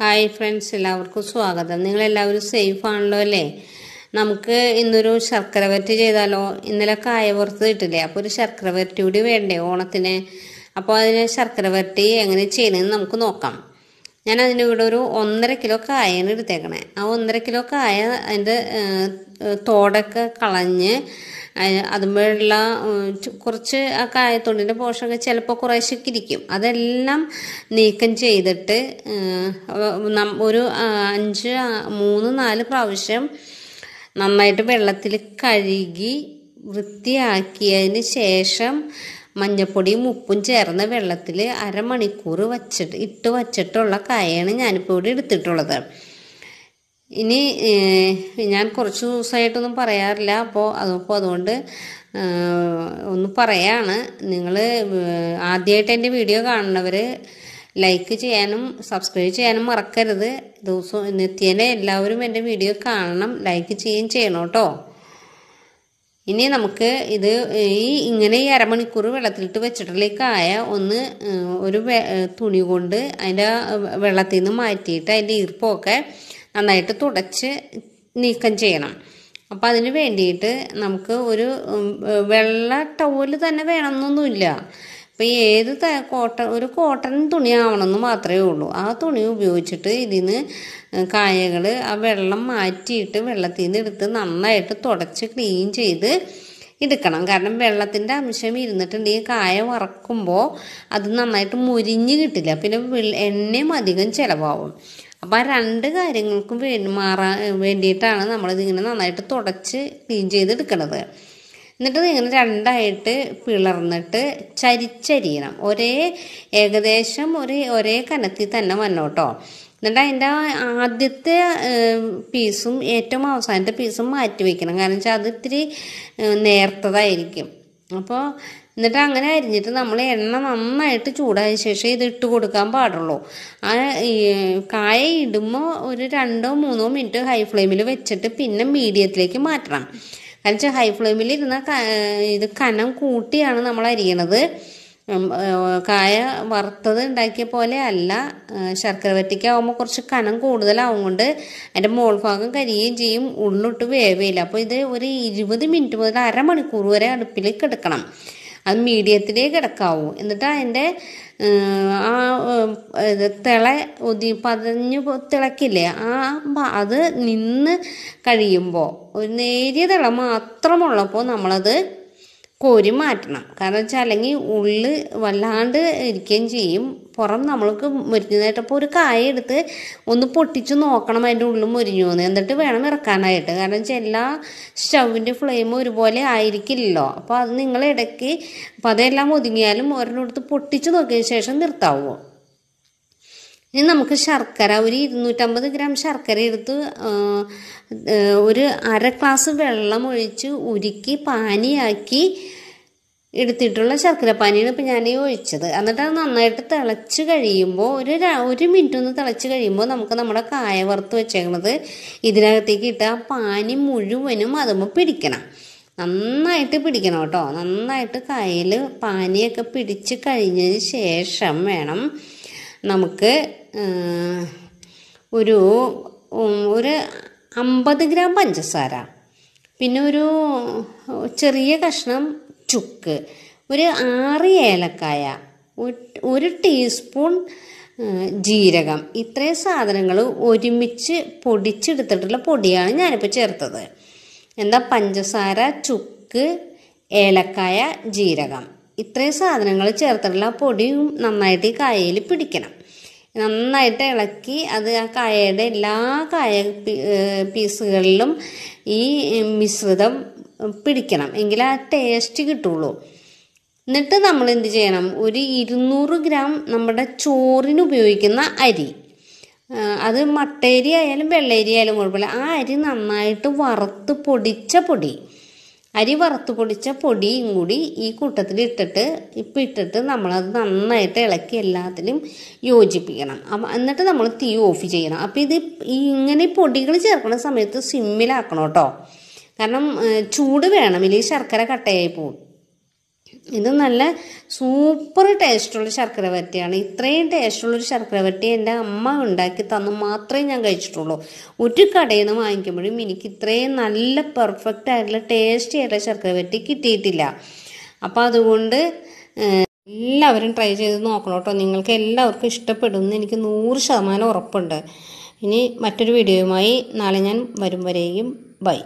hi friends എല്ലാവർക്കും സ്വാഗതം നിങ്ങളെല്ലാവരും സേഫ് ആണല്ലോ അല്ലേ നമുക്ക് ഇന്നൊരു ശർക്കര വരട്ടി ചെയ്താലോ ഇന്നലെ കായ പുറത്ത് കിട്ടില്ലേ അപ്പോൾ ഒരു ശർക്കര വരട്ടി കൂടി വേണ്ടേ ഓണത്തിന് അപ്പോൾ അതിന് ശർക്കര വരട്ടി എങ്ങനെ ചെയ്യണമെന്ന് നമുക്ക് നോക്കാം ഞാൻ അതിൻ്റെ ഇവിടെ ഒരു ഒന്നര കിലോ കായാണ് എടുത്തേക്കണേ ആ ഒന്നര കിലോ കായ അതിൻ്റെ തോടൊക്കെ കളഞ്ഞ് അതുമുള്ള കുറച്ച് ആ കായത്തൊണ്ടിൻ്റെ പോഷകം ചിലപ്പോൾ കുറേശ്ശൊക്കെ അതെല്ലാം നീക്കം ചെയ്തിട്ട് ഒരു അഞ്ച് മൂന്ന് നാല് പ്രാവശ്യം നന്നായിട്ട് വെള്ളത്തിൽ കഴുകി വൃത്തിയാക്കിയതിന് ശേഷം മഞ്ഞപ്പൊടിയും ഉപ്പും ചേർന്ന വെള്ളത്തിൽ അരമണിക്കൂർ വച്ചിട്ട് ഇട്ട് വച്ചിട്ടുള്ള കായാണ് ഞാനിപ്പോൾ ഇവിടെ എടുത്തിട്ടുള്ളത് ഇനി ഞാൻ കുറച്ച് ദിവസമായിട്ടൊന്നും പറയാറില്ല അപ്പോൾ അതിപ്പോൾ അതുകൊണ്ട് ഒന്ന് പറയാണ് നിങ്ങൾ ആദ്യമായിട്ട് എൻ്റെ വീഡിയോ കാണുന്നവർ ലൈക്ക് ചെയ്യാനും സബ്സ്ക്രൈബ് ചെയ്യാനും മറക്കരുത് ദിവസവും നിത്യേന എല്ലാവരും എൻ്റെ വീഡിയോ കാണണം ലൈക്ക് ചെയ്യുകയും ചെയ്യണം കേട്ടോ ഇനി നമുക്ക് ഇത് ഈ ഇങ്ങനെ ഈ അരമണിക്കൂർ വെള്ളത്തിലിട്ട് വെച്ചിട്ടുള്ള ഒന്ന് ഒരു തുണി കൊണ്ട് അതിൻ്റെ വെള്ളത്തിൽ നിന്ന് മാറ്റിയിട്ട് അതിൻ്റെ ഈർപ്പമൊക്കെ നന്നായിട്ട് തുടച്ച് നീക്കം ചെയ്യണം അപ്പോൾ അതിന് വേണ്ടിയിട്ട് നമുക്ക് ഒരു വെള്ള ടവല് തന്നെ വേണമെന്നൊന്നുമില്ല അപ്പോൾ ഏത് കോട്ടൺ ഒരു കോട്ടൺ തുണി ആവണമെന്ന് മാത്രമേ ഉള്ളൂ ആ തുണി ഉപയോഗിച്ചിട്ട് ഇതിന് കായകൾ ആ വെള്ളം മാറ്റിയിട്ട് വെള്ളത്തിൽ നിന്ന് എടുത്ത് നന്നായിട്ട് തുടച്ച് ക്ലീൻ ചെയ്ത് എടുക്കണം കാരണം വെള്ളത്തിൻ്റെ അംശം ഇരുന്നിട്ടുണ്ടെങ്കിൽ കായ വറക്കുമ്പോൾ അത് നന്നായിട്ട് മുരിഞ്ഞ് കിട്ടില്ല പിന്നെ എണ്ണയും അധികം ചിലവാകും അപ്പം ആ രണ്ട് കാര്യങ്ങൾക്കും വേണ്ടി മാറാൻ വേണ്ടിയിട്ടാണ് നമ്മളിതിങ്ങനെ നന്നായിട്ട് തുടച്ച് ക്ലീൻ ചെയ്തെടുക്കുന്നത് എന്നിട്ട് ഇങ്ങനെ രണ്ടായിട്ട് പിളർന്നിട്ട് ചരിച്ചരിയണം ഒരേ ഏകദേശം ഒരു ഒരേ കനത്തിൽ തന്നെ കേട്ടോ എന്നിട്ട് അതിൻ്റെ ആദ്യത്തെ പീസും ഏറ്റവും അവസാനത്തെ പീസും മാറ്റി വയ്ക്കണം കാരണം വെച്ചാൽ അത് ഇത്തിരി നേർത്തതായിരിക്കും അപ്പോൾ എന്നിട്ട് അങ്ങനെ അരിഞ്ഞിട്ട് നമ്മൾ എണ്ണ നന്നായിട്ട് ചൂടായ ശേഷം ഇത് ഇട്ട് കൊടുക്കാൻ പാടുള്ളൂ ആ കായ ഇടുമ്പോൾ ഒരു രണ്ടോ മൂന്നോ മിനിറ്റ് ഹൈ ഫ്ലെയിമിൽ വെച്ചിട്ട് പിന്നെ മീഡിയത്തിലേക്ക് മാറ്റണം കാരണം ഹൈ ഫ്ലെയിമിൽ ഇരുന്ന ഇത് കനം കൂട്ടിയാണ് നമ്മൾ അരിയണത് കായ വറുത്തത് ഉണ്ടാക്കിയ പോലെ അല്ല ശർക്കര വറ്റിക്കാവുമ്പോൾ കുറച്ച് കനം കൂടുതലാവും കൊണ്ട് അതിൻ്റെ ഭാഗം കരിയുകയും ചെയ്യും ഉള്ളിട്ട് വേവയില്ല അപ്പോൾ ഇത് ഒരു ഇരുപത് മിനിറ്റ് മുതൽ അരമണിക്കൂർ വരെ അടുപ്പിൽ കിടക്കണം അത് മീഡിയത്തിലേ കിടക്കാവൂ എന്നിട്ട് അതിൻ്റെ ആ തിള ഒതി പതഞ്ഞു തിളക്കില്ലേ ആ അത് നിന്ന് കഴിയുമ്പോൾ ഒരു നേരിയ തിള മാത്രമുള്ളപ്പോൾ നമ്മളത് കോരി മാറ്റണം കാരണം വെച്ചാൽ അല്ലെങ്കിൽ ഉള്ളു വല്ലാണ്ട് ഇരിക്കുകയും ചെയ്യും പുറം നമ്മൾക്ക് മുരിഞ്ഞതായിട്ടപ്പോൾ ഒരു കായ എടുത്ത് ഒന്ന് പൊട്ടിച്ച് നോക്കണം അതിൻ്റെ ഉള്ളിൽ മുരിഞ്ഞു എന്ന് എന്നിട്ട് വേണം ഇറക്കാനായിട്ട് കാരണം വെച്ചാൽ എല്ലാ സ്റ്റൗവിൻ്റെ ഫ്ലെയിം ഒരുപോലെ ആയിരിക്കില്ലല്ലോ അപ്പോൾ അത് നിങ്ങൾ ഇടയ്ക്ക് അതെല്ലാം ഒതുങ്ങിയാലും ഒരെണ്ണെടുത്ത് പൊട്ടിച്ച് നോക്കിയ ശേഷം നിർത്താവോ ഇനി നമുക്ക് ശർക്കര ഒരു ഇരുന്നൂറ്റമ്പത് ഗ്രാം ശർക്കര എടുത്ത് ഒരു അര ഗ്ലാസ് വെള്ളം ഒഴിച്ച് ഉരുക്കി പാനിയാക്കി എടുത്തിട്ടുള്ള ശർക്കരപ്പാനിയാണ് ഇപ്പം ഞാൻ ഒഴിച്ചത് എന്നിട്ട് അത് നന്നായിട്ട് തിളച്ച് കഴിയുമ്പോൾ ഒരു ഒരു മിനിറ്റ് ഒന്ന് തിളച്ച് കഴിയുമ്പോൾ നമുക്ക് നമ്മുടെ കായ വറുത്ത് വെച്ചേക്കണത് ഇതിനകത്തേക്ക് ഇട്ട് ആ പാനി മുഴുവനും അതുമ്പോൾ പിടിക്കണം നന്നായിട്ട് പിടിക്കണം കേട്ടോ നന്നായിട്ട് കായയിൽ പാനിയൊക്കെ പിടിച്ച് കഴിഞ്ഞതിന് ശേഷം വേണം നമുക്ക് ഒരു ഒരു അമ്പത് ഗ്രാം പഞ്ചസാര പിന്നെ ഒരു ചെറിയ കഷ്ണം ചുക്ക് ഒരു ആറ് ഏലക്കായ ഒരു ടീസ്പൂൺ ജീരകം ഇത്രയും സാധനങ്ങൾ ഒരുമിച്ച് പൊടിച്ചെടുത്തിട്ടുള്ള പൊടിയാണ് ഞാനിപ്പോൾ ചേർത്തത് എന്താ പഞ്ചസാര ചുക്ക് ഏലക്കായ ജീരകം ഇത്രയും സാധനങ്ങൾ ചേർത്തിട്ടുള്ള പൊടിയും നന്നായിട്ട് ഈ കായയിൽ പിടിക്കണം നന്നായിട്ട് ഇളക്കി അത് ആ കായയുടെ എല്ലാ കായ പീസുകളിലും ഈ മിശ്രിതം പിടിക്കണം എങ്കിൽ ആ ടേസ്റ്റ് കിട്ടുള്ളൂ എന്നിട്ട് നമ്മൾ എന്ത് ചെയ്യണം ഒരു ഇരുന്നൂറ് ഗ്രാം നമ്മുടെ ചോറിന് ഉപയോഗിക്കുന്ന അരി അത് മട്ടരി ആയാലും വെള്ളരി ആയാലും കുഴപ്പമില്ല ആ അരി നന്നായിട്ട് വറുത്ത് പൊടിച്ച പൊടി അരി വറുത്ത് പൊടിച്ച പൊടിയും കൂടി ഈ കൂട്ടത്തിൽ ഇട്ടിട്ട് ഇപ്പം ഇട്ടിട്ട് നമ്മളത് നന്നായിട്ട് ഇളക്കി എല്ലാത്തിനും യോജിപ്പിക്കണം അപ്പം എന്നിട്ട് നമ്മൾ തീ ഓഫ് ചെയ്യണം അപ്പോൾ ഇത് ഇങ്ങനെ പൊടികൾ ചേർക്കുന്ന സമയത്ത് സിമ്മിലാക്കണം കേട്ടോ കാരണം ചൂട് വേണം ഇല്ലെങ്കിൽ ശർക്കര കട്ടയായി പോകും ഇത് നല്ല സൂപ്പർ ടേസ്റ്റുള്ള ശർക്കര വരട്ടിയാണ് ഇത്രയും ടേസ്റ്റുള്ളൊരു ശർക്കര വരട്ടി എൻ്റെ അമ്മ ഉണ്ടാക്കി തന്നു മാത്രമേ ഞാൻ കഴിച്ചിട്ടുള്ളൂ ഒരു കടയിൽ നിന്ന് വാങ്ങിക്കുമ്പോഴും എനിക്ക് ഇത്രയും നല്ല പെർഫെക്റ്റ് ആയിട്ടുള്ള ടേസ്റ്റി ആയിട്ടുള്ള ശർക്കര വരട്ടി കിട്ടിയിട്ടില്ല അപ്പോൾ അതുകൊണ്ട് എല്ലാവരും ട്രൈ ചെയ്ത് നോക്കണം കേട്ടോ നിങ്ങൾക്ക് എല്ലാവർക്കും ഇഷ്ടപ്പെടുമെന്ന് എനിക്ക് നൂറ് ശതമാനം ഉറപ്പുണ്ട് ഇനി മറ്റൊരു വീഡിയോയുമായി നാളെ ഞാൻ വരും വരെയും ബൈ